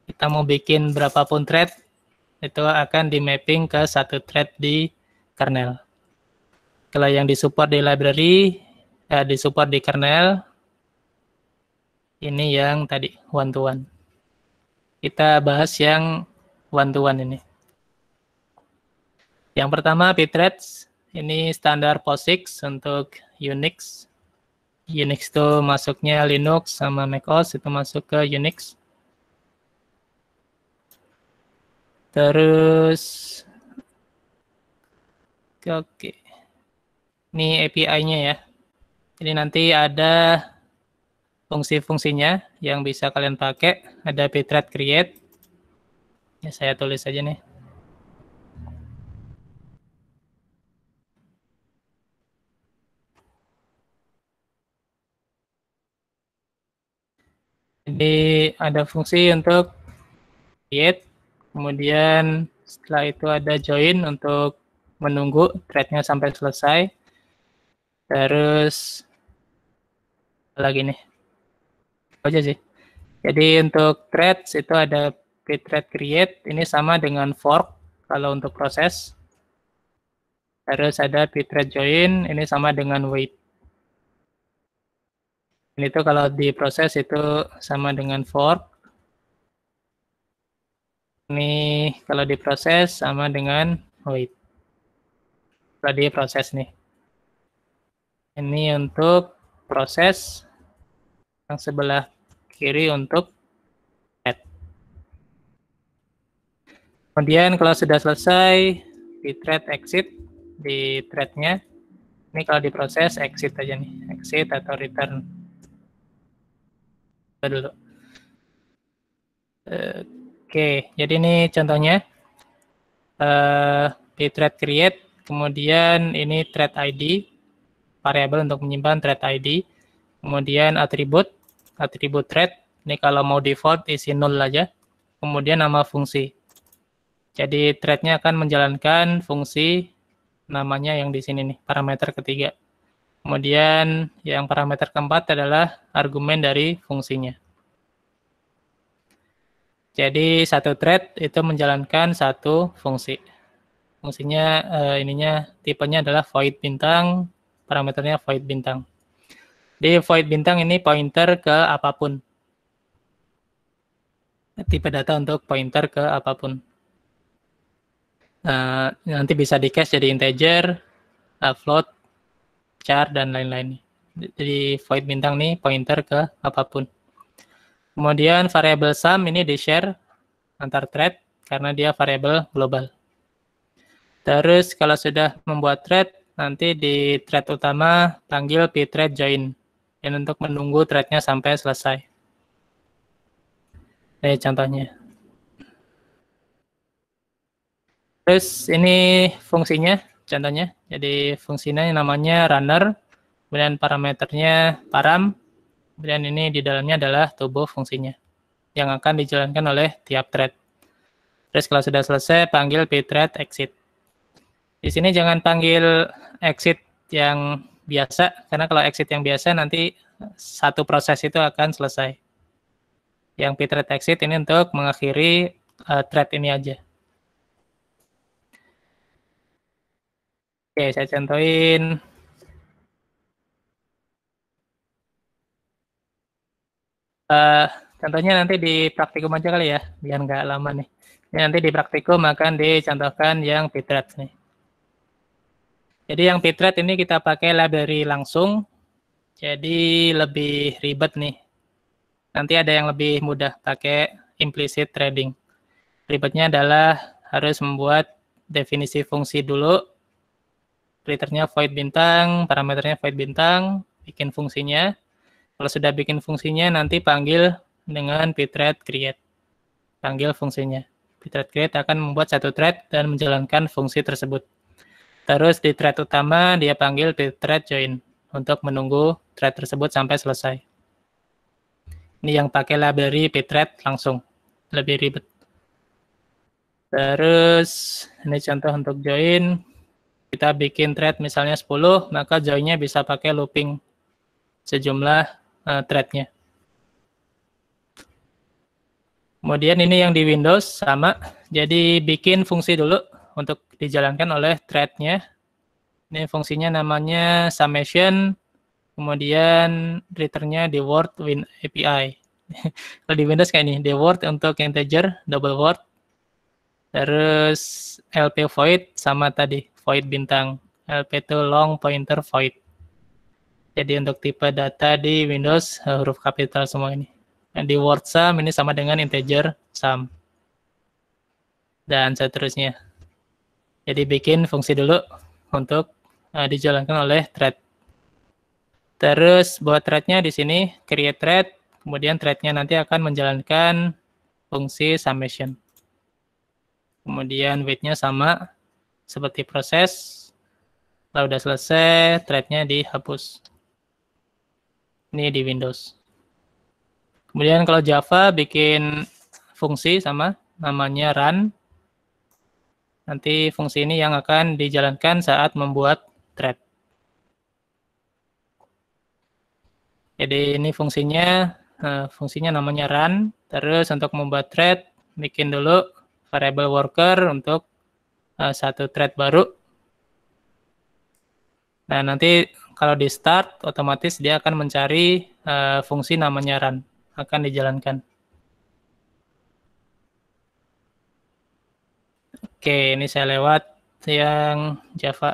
kita mau bikin berapapun thread itu akan di mapping ke satu thread di kernel. Kalau yang di support di library, ya eh, di support di kernel, ini yang tadi one to one. Kita bahas yang one to one ini. Yang pertama Bitrate, ini standar POSIX untuk Unix. Unix itu masuknya Linux sama macOS itu masuk ke Unix. Terus oke. Ini API-nya ya. Jadi nanti ada fungsi-fungsinya yang bisa kalian pakai. Ada bitrate create. Ya, saya tulis aja nih. Jadi ada fungsi untuk create, kemudian setelah itu ada join untuk menunggu threadnya sampai selesai. Terus lagi nih, aja sih. Jadi untuk threads itu ada pthread create, ini sama dengan fork kalau untuk proses. Terus ada pthread join, ini sama dengan wait. Ini tuh kalau diproses itu sama dengan fork. Ini kalau diproses sama dengan wait. Oh, kalau diproses nih. Ini untuk proses yang sebelah kiri untuk add. Kemudian kalau sudah selesai di thread exit di threadnya, ini kalau diproses exit aja nih, exit atau return dulu. Oke, jadi ini contohnya uh, thread create, kemudian ini thread ID, variabel untuk menyimpan thread ID, kemudian atribut, atribut thread, ini kalau mau default isi null aja, kemudian nama fungsi. Jadi threadnya akan menjalankan fungsi namanya yang di sini nih, parameter ketiga. Kemudian yang parameter keempat adalah argumen dari fungsinya. Jadi satu thread itu menjalankan satu fungsi. Fungsinya eh, ininya tipenya adalah void bintang, parameternya void bintang. Di void bintang ini pointer ke apapun. Tipe data untuk pointer ke apapun. Uh, nanti bisa di cache jadi integer, float, dan lain-lain. Jadi void bintang nih pointer ke apapun. Kemudian variable sum ini di share antar thread karena dia variable global. Terus kalau sudah membuat thread, nanti di thread utama panggil pthread join. Dan untuk menunggu threadnya sampai selesai. Ini contohnya. Terus ini fungsinya contohnya. Jadi fungsinya namanya runner, kemudian parameternya param, kemudian ini di dalamnya adalah tubuh fungsinya yang akan dijalankan oleh tiap thread. Terus kalau sudah selesai, panggil pthread exit. Di sini jangan panggil exit yang biasa, karena kalau exit yang biasa nanti satu proses itu akan selesai. Yang pthread exit ini untuk mengakhiri uh, thread ini aja. Oke, saya contohin. Uh, contohnya nanti di praktikum aja kali ya, biar nggak lama nih. Ini nanti di praktikum akan dicontohkan yang bitrat nih. Jadi yang bitrat ini kita pakai library langsung, jadi lebih ribet nih. Nanti ada yang lebih mudah pakai implicit trading. Ribetnya adalah harus membuat definisi fungsi dulu, Filternya void bintang, parameternya void bintang, bikin fungsinya. Kalau sudah bikin fungsinya, nanti panggil dengan pthread create. Panggil fungsinya. Pthread create akan membuat satu thread dan menjalankan fungsi tersebut. Terus di thread utama, dia panggil pthread join untuk menunggu thread tersebut sampai selesai. Ini yang pakai library pthread langsung. Lebih ribet. Terus ini contoh untuk join kita bikin thread misalnya 10, maka joinnya bisa pakai looping sejumlah uh, threadnya. Kemudian ini yang di Windows sama, jadi bikin fungsi dulu untuk dijalankan oleh threadnya. Ini fungsinya namanya summation, kemudian returnnya di Word Win API. Kalau di Windows kayak ini, the Word untuk integer, double word, terus lp void sama tadi void bintang lp itu long pointer void. Jadi untuk tipe data di Windows huruf kapital semua ini. Dan di word sum ini sama dengan integer sum. Dan seterusnya. Jadi bikin fungsi dulu untuk uh, dijalankan oleh thread. Terus buat threadnya di sini create thread, kemudian threadnya nanti akan menjalankan fungsi summation. Kemudian weightnya sama seperti proses kalau udah selesai threadnya dihapus ini di Windows kemudian kalau Java bikin fungsi sama namanya run nanti fungsi ini yang akan dijalankan saat membuat thread jadi ini fungsinya eh, fungsinya namanya run terus untuk membuat thread bikin dulu variable worker untuk uh, satu thread baru. Nah, nanti kalau di start, otomatis dia akan mencari uh, fungsi namanya run, akan dijalankan. Oke, ini saya lewat yang Java.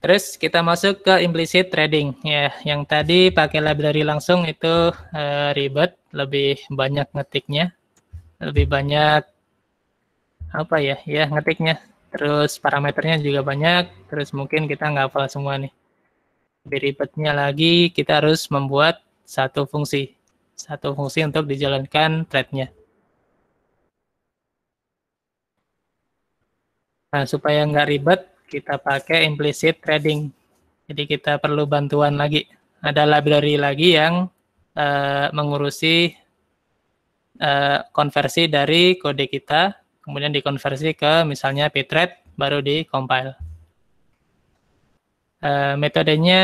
Terus kita masuk ke implicit trading ya. Yang tadi pakai library langsung itu uh, ribet, lebih banyak ngetiknya, lebih banyak apa ya ya ngetiknya terus parameternya juga banyak terus mungkin kita nggak hafal semua nih lebih ribetnya lagi kita harus membuat satu fungsi satu fungsi untuk dijalankan threadnya nah supaya nggak ribet kita pakai implicit threading jadi kita perlu bantuan lagi ada library lagi yang uh, mengurusi uh, konversi dari kode kita kemudian dikonversi ke misalnya pthread baru di-compile. Uh, eh, metodenya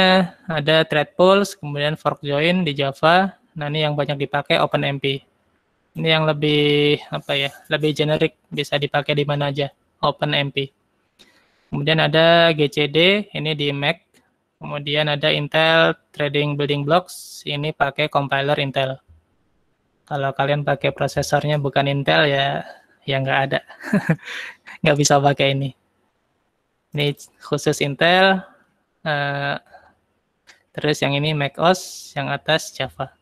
ada thread pulls, kemudian fork join di Java. Nah, ini yang banyak dipakai OpenMP. Ini yang lebih apa ya? Lebih generik, bisa dipakai di mana aja. OpenMP. Kemudian ada GCD, ini di Mac. Kemudian ada Intel Trading Building Blocks, ini pakai compiler Intel. Kalau kalian pakai prosesornya bukan Intel ya yang nggak ada nggak bisa pakai ini ini khusus Intel uh, terus yang ini Mac OS yang atas Java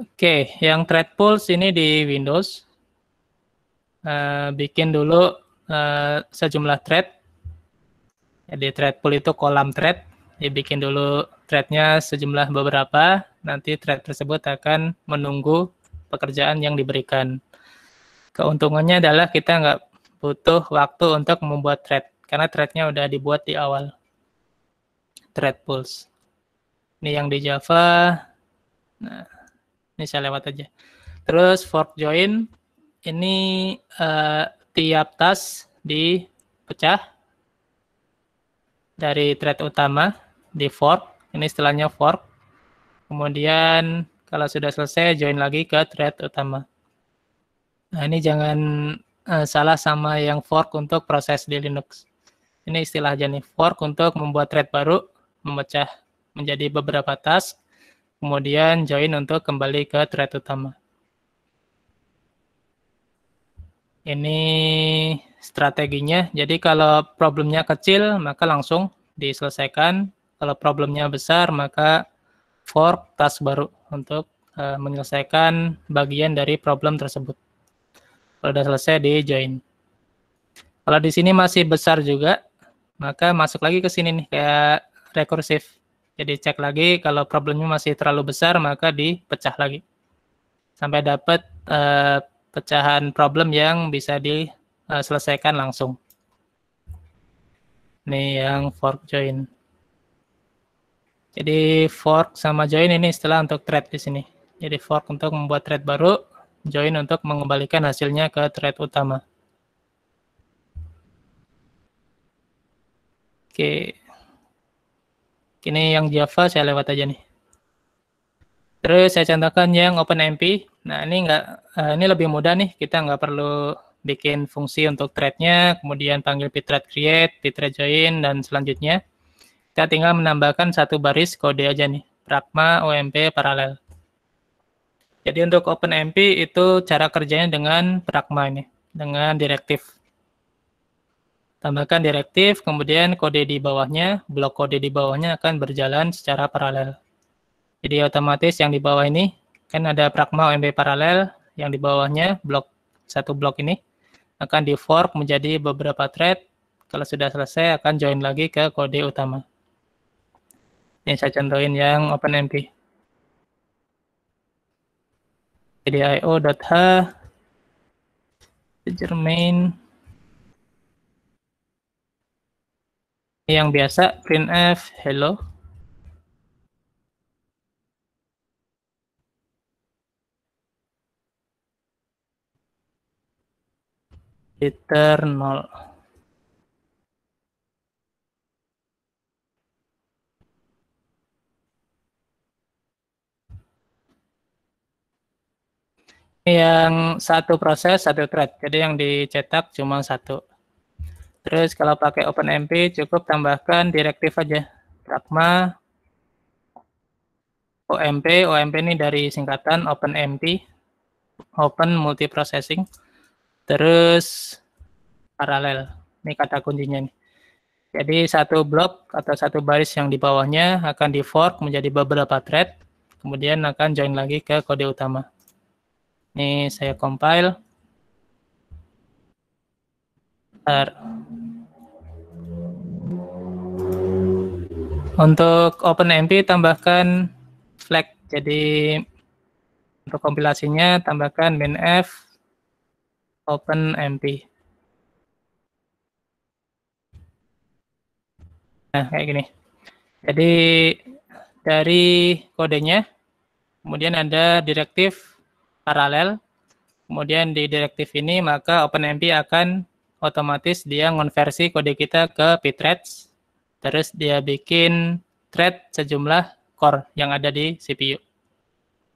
oke okay, yang thread pools ini di Windows uh, bikin dulu uh, sejumlah thread jadi thread pool itu kolam thread dibikin dulu threadnya sejumlah beberapa nanti thread tersebut akan menunggu pekerjaan yang diberikan. Keuntungannya adalah kita nggak butuh waktu untuk membuat thread, karena threadnya udah dibuat di awal. Thread pools. Ini yang di Java. Nah, ini saya lewat aja. Terus fork join, ini uh, tiap tas dipecah dari thread utama di fork. Ini istilahnya fork. Kemudian kalau sudah selesai, join lagi ke thread utama. Nah, ini jangan uh, salah sama yang fork untuk proses di Linux. Ini istilah jenis fork untuk membuat thread baru, memecah menjadi beberapa task, kemudian join untuk kembali ke thread utama. Ini strateginya. Jadi kalau problemnya kecil, maka langsung diselesaikan. Kalau problemnya besar, maka fork task baru untuk uh, menyelesaikan bagian dari problem tersebut. Kalau sudah selesai di join. Kalau di sini masih besar juga, maka masuk lagi ke sini nih kayak rekursif. Jadi cek lagi kalau problemnya masih terlalu besar maka dipecah lagi. Sampai dapat uh, pecahan problem yang bisa diselesaikan eh, langsung. Ini yang fork join. Jadi fork sama join ini setelah untuk thread di sini. Jadi fork untuk membuat thread baru, join untuk mengembalikan hasilnya ke thread utama. Oke. Ini yang Java saya lewat aja nih. Terus saya contohkan yang OpenMP. Nah ini enggak eh, ini lebih mudah nih. Kita nggak perlu bikin fungsi untuk threadnya, kemudian panggil pthread create, pthread join, dan selanjutnya. Kita tinggal menambahkan satu baris kode aja nih, pragma OMP paralel. Jadi untuk OpenMP itu cara kerjanya dengan pragma ini, dengan direktif. Tambahkan direktif, kemudian kode di bawahnya, blok kode di bawahnya akan berjalan secara paralel. Jadi otomatis yang di bawah ini kan ada pragma OMP paralel, yang di bawahnya blok satu blok ini akan di fork menjadi beberapa thread. Kalau sudah selesai akan join lagi ke kode utama. Ini saya contohin yang OpenMP. Jadi io.h Jermain yang biasa printf hello return 0 yang satu proses satu thread. Jadi yang dicetak cuma satu. Terus kalau pakai OpenMP cukup tambahkan direktif aja. Pragma OMP, OMP ini dari singkatan OpenMP, Open Multiprocessing. Terus paralel. Ini kata kuncinya nih. Jadi satu blok atau satu baris yang di bawahnya akan di fork menjadi beberapa thread, kemudian akan join lagi ke kode utama. Ini saya compile. Bentar. Untuk OpenMP tambahkan flag. Jadi untuk kompilasinya tambahkan min open openmp. Nah, kayak gini. Jadi dari kodenya kemudian ada direktif paralel, kemudian di direktif ini maka OpenMP akan otomatis dia konversi kode kita ke pthreads, terus dia bikin thread sejumlah core yang ada di CPU.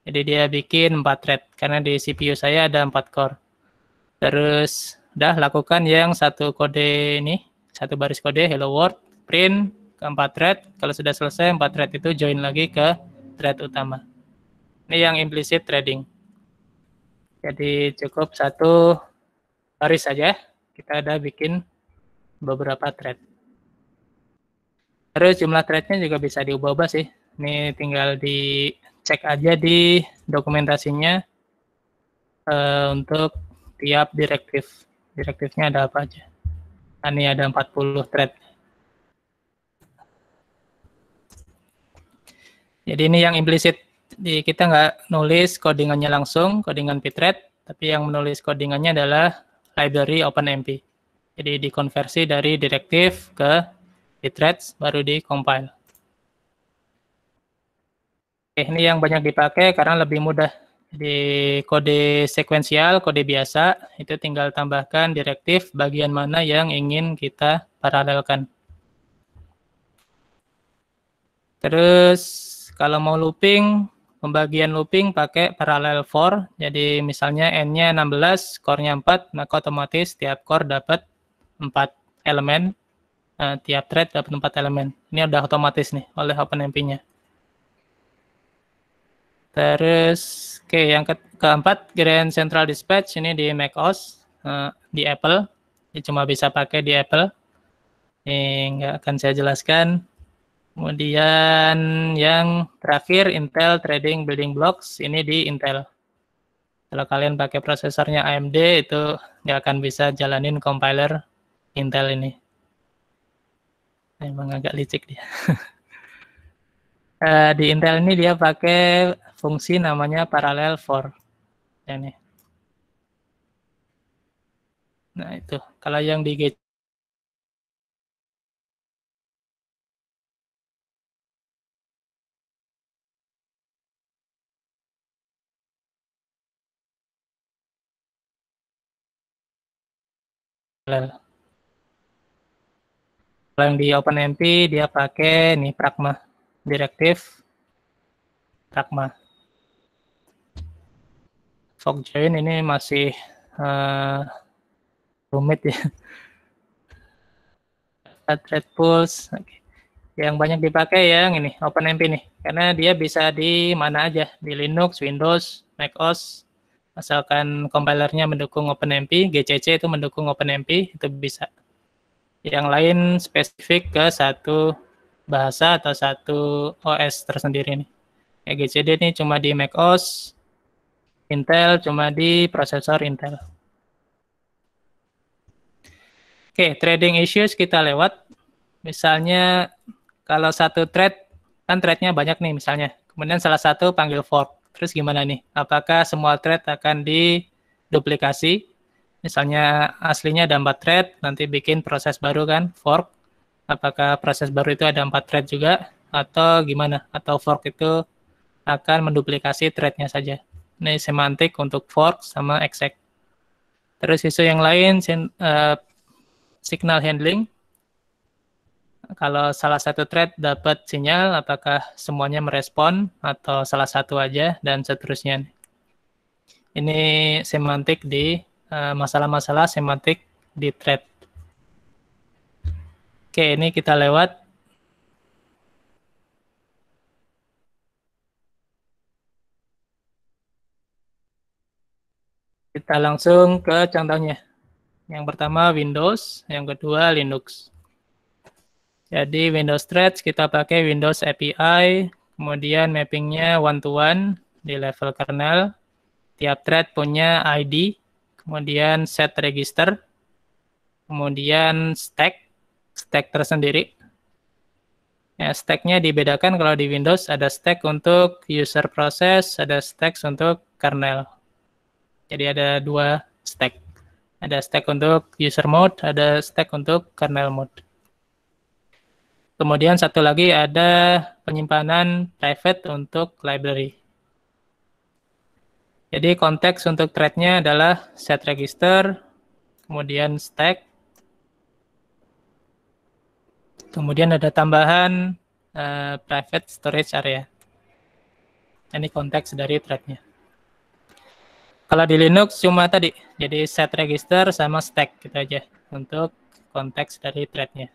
Jadi dia bikin 4 thread karena di CPU saya ada 4 core. Terus udah lakukan yang satu kode ini, satu baris kode hello world, print ke 4 thread. Kalau sudah selesai 4 thread itu join lagi ke thread utama. Ini yang implicit trading. Jadi cukup satu baris saja ya. kita ada bikin beberapa thread. Terus jumlah threadnya juga bisa diubah-ubah sih. Ini tinggal dicek aja di dokumentasinya uh, untuk tiap direktif. Direktifnya ada apa aja. Nah, ini ada 40 thread. Jadi ini yang implisit di kita nggak nulis codingannya langsung, codingan Pitret, tapi yang menulis codingannya adalah library OpenMP. Jadi dikonversi dari direktif ke Pitret, baru di compile. Oke, ini yang banyak dipakai karena lebih mudah. Di kode sekuensial, kode biasa, itu tinggal tambahkan direktif bagian mana yang ingin kita paralelkan. Terus kalau mau looping, Pembagian looping pakai parallel for, jadi misalnya n-nya 16, core-nya 4, maka otomatis tiap core dapat 4 elemen, uh, tiap thread dapat 4 elemen. Ini udah otomatis nih oleh OpenMP-nya. Terus, oke okay, yang ke keempat, Grand Central Dispatch, ini di macOS, uh, eh, di Apple, ini cuma bisa pakai di Apple. Ini nggak akan saya jelaskan. Kemudian yang terakhir Intel Trading Building Blocks ini di Intel. Kalau kalian pakai prosesornya AMD itu nggak akan bisa jalanin compiler Intel ini. Emang agak licik dia. Eh, di Intel ini dia pakai fungsi namanya parallel for. Ini. Nah itu. Kalau yang di Kalau yang di OpenMP dia pakai nih Pragma Directive Pragma. Fog join ini masih uh, rumit ya. Thread pools. Okay. Yang banyak dipakai yang ini OpenMP nih karena dia bisa di mana aja, di Linux, Windows, macOS, Asalkan compilernya mendukung OpenMP, GCC itu mendukung OpenMP, itu bisa. Yang lain spesifik ke satu bahasa atau satu OS tersendiri nih. Kayak GCD ini cuma di Mac OS, Intel cuma di prosesor Intel. Oke, okay, trading issues kita lewat. Misalnya kalau satu trade, kan trade-nya banyak nih misalnya. Kemudian salah satu panggil fork. Terus gimana nih? Apakah semua thread akan diduplikasi? Misalnya aslinya ada empat thread, nanti bikin proses baru kan, fork. Apakah proses baru itu ada empat thread juga? Atau gimana? Atau fork itu akan menduplikasi threadnya saja? Ini semantik untuk fork sama exec. Terus isu yang lain, eh, signal handling kalau salah satu thread dapat sinyal, apakah semuanya merespon atau salah satu aja dan seterusnya. Ini semantik di eh, masalah-masalah uh, semantik di thread. Oke, ini kita lewat. Kita langsung ke contohnya. Yang pertama Windows, yang kedua Linux. Jadi Windows Threads kita pakai Windows API, kemudian mappingnya one-to-one -one di level kernel. Tiap thread punya ID, kemudian set register, kemudian stack, stack tersendiri. Ya, stacknya dibedakan kalau di Windows ada stack untuk user process, ada stack untuk kernel. Jadi ada dua stack. Ada stack untuk user mode, ada stack untuk kernel mode. Kemudian satu lagi ada penyimpanan private untuk library. Jadi konteks untuk threadnya adalah set register, kemudian stack, kemudian ada tambahan uh, private storage area. Ini konteks dari threadnya. Kalau di Linux cuma tadi, jadi set register sama stack gitu aja untuk konteks dari threadnya.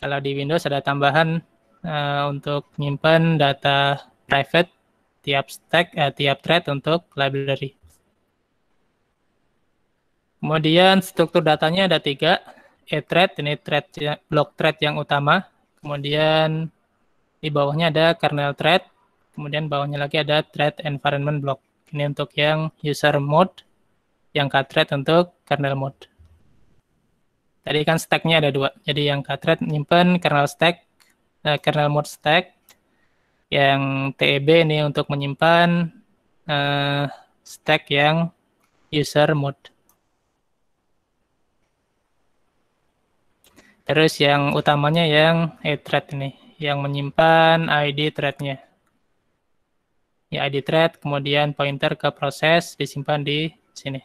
Kalau di Windows ada tambahan uh, untuk menyimpan data private tiap stack uh, tiap thread untuk library. Kemudian struktur datanya ada tiga, a thread ini thread ya, block thread yang utama, kemudian di bawahnya ada kernel thread, kemudian bawahnya lagi ada thread environment block. Ini untuk yang user mode, yang k thread untuk kernel mode. Tadi kan stacknya ada dua. Jadi yang Katret nyimpen kernel stack, eh, kernel mode stack. Yang TEB ini untuk menyimpan uh, stack yang user mode. Terus yang utamanya yang e-thread ini, yang menyimpan ID threadnya. Ya ID thread, kemudian pointer ke proses disimpan di sini.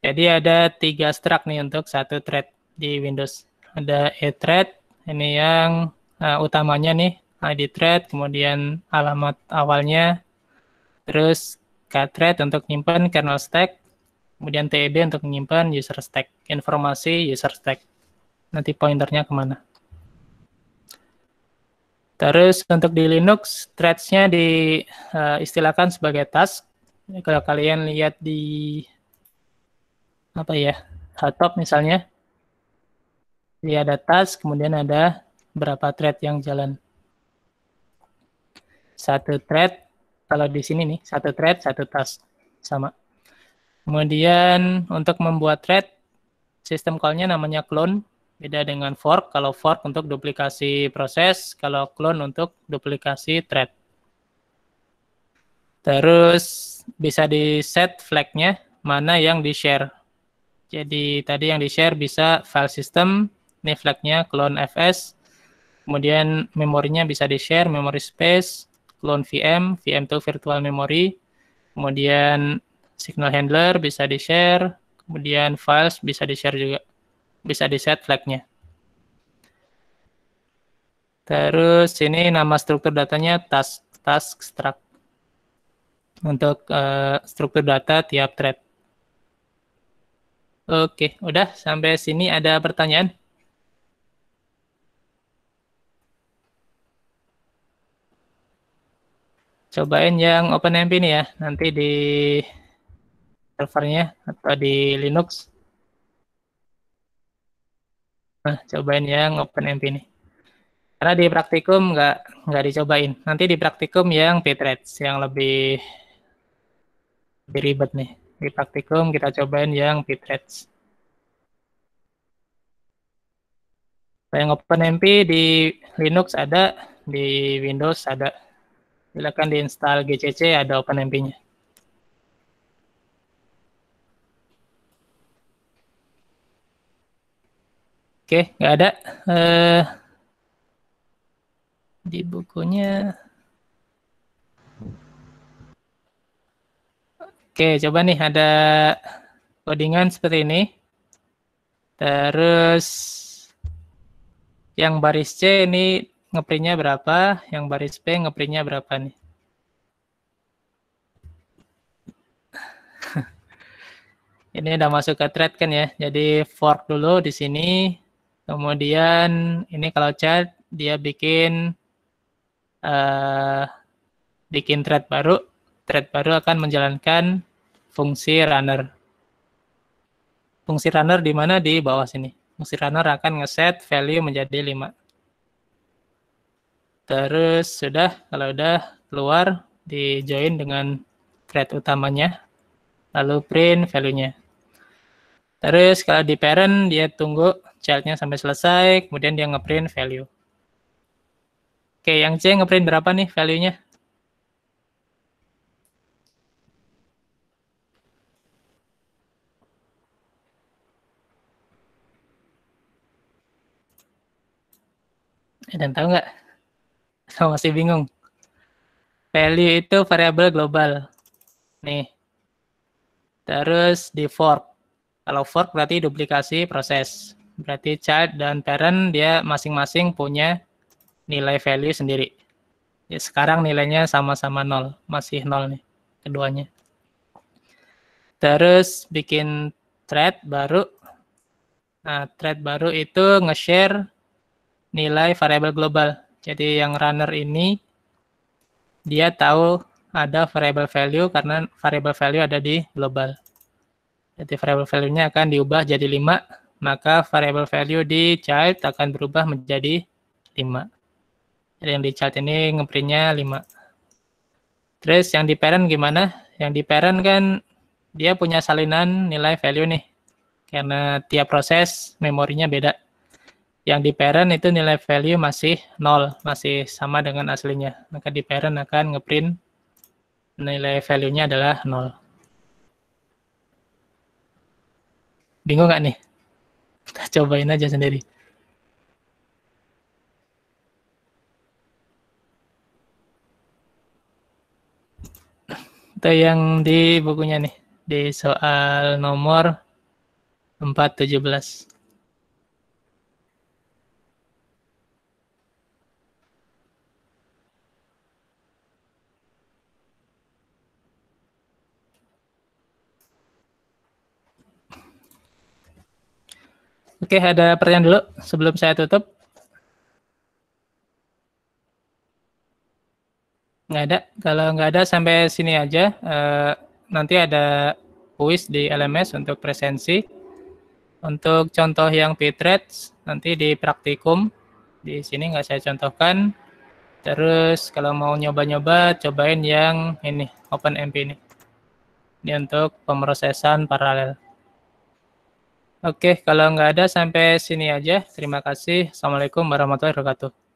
Jadi ada tiga struct nih untuk satu thread di Windows. Ada e-thread, ini yang uh, utamanya nih, ID thread, kemudian alamat awalnya, terus kthread untuk nyimpan kernel stack, kemudian TEB untuk menyimpan user stack, informasi user stack. Nanti pointernya kemana. Terus untuk di Linux, threads-nya diistilahkan eh, uh, sebagai task. Kalau kalian lihat di apa ya hotop misalnya dia ada task kemudian ada berapa thread yang jalan satu thread kalau di sini nih satu thread satu task sama kemudian untuk membuat thread sistem callnya namanya clone beda dengan fork kalau fork untuk duplikasi proses kalau clone untuk duplikasi thread terus bisa di set flagnya mana yang di share jadi tadi yang di-share bisa file system, ini flagnya clone fs, kemudian memorinya bisa di-share, memory space, clone VM, VM itu virtual memory, kemudian signal handler bisa di-share, kemudian files bisa di-share juga, bisa di-set flagnya. Terus ini nama struktur datanya task, task struct untuk uh, struktur data tiap thread. Oke, udah sampai sini ada pertanyaan? Cobain yang OpenMP ini ya, nanti di servernya atau di Linux. Nah, cobain yang OpenMP ini. Karena di praktikum nggak nggak dicobain. Nanti di praktikum yang Pthreads yang lebih lebih ribet nih di praktikum kita cobain yang Saya Yang OpenMP di Linux ada, di Windows ada. Silakan diinstal GCC ada OpenMP-nya. Oke, nggak ada. Uh, di bukunya Oke, coba nih ada codingan seperti ini. Terus yang baris C ini ngeprintnya berapa, yang baris P ngeprintnya berapa nih. ini udah masuk ke thread kan ya. Jadi fork dulu di sini. Kemudian ini kalau chat dia bikin uh, bikin thread baru. Thread baru akan menjalankan fungsi runner. Fungsi runner di mana? Di bawah sini. Fungsi runner akan ngeset value menjadi 5. Terus sudah, kalau udah keluar, di join dengan thread utamanya. Lalu print value-nya. Terus kalau di parent, dia tunggu childnya sampai selesai, kemudian dia ngeprint value. Oke, yang C ngeprint berapa nih value-nya? Dan tahu nggak? Sama masih bingung. Value itu variabel global. Nih. Terus di fork. Kalau fork berarti duplikasi proses. Berarti child dan parent dia masing-masing punya nilai value sendiri. Ya, sekarang nilainya sama-sama nol, masih nol nih keduanya. Terus bikin thread baru. Nah, thread baru itu nge-share nilai variabel global. Jadi yang runner ini dia tahu ada variable value karena variable value ada di global. Jadi variable value-nya akan diubah jadi 5, maka variable value di child akan berubah menjadi 5. Jadi yang di child ini ngeprintnya 5. Terus yang di parent gimana? Yang di parent kan dia punya salinan nilai value nih. Karena tiap proses memorinya beda yang di parent itu nilai value masih nol, masih sama dengan aslinya. Maka di parent akan ngeprint nilai value-nya adalah nol. Bingung nggak nih? Kita cobain aja sendiri. Itu yang di bukunya nih, di soal nomor 417. Oke, ada pertanyaan dulu sebelum saya tutup. Nggak ada. Kalau nggak ada, sampai sini aja. Uh, nanti ada kuis di LMS untuk presensi. Untuk contoh yang p nanti di praktikum. Di sini nggak saya contohkan. Terus kalau mau nyoba-nyoba, cobain yang ini, OpenMP ini. Ini untuk pemrosesan paralel. Oke, kalau nggak ada sampai sini aja. Terima kasih. Assalamualaikum warahmatullahi wabarakatuh.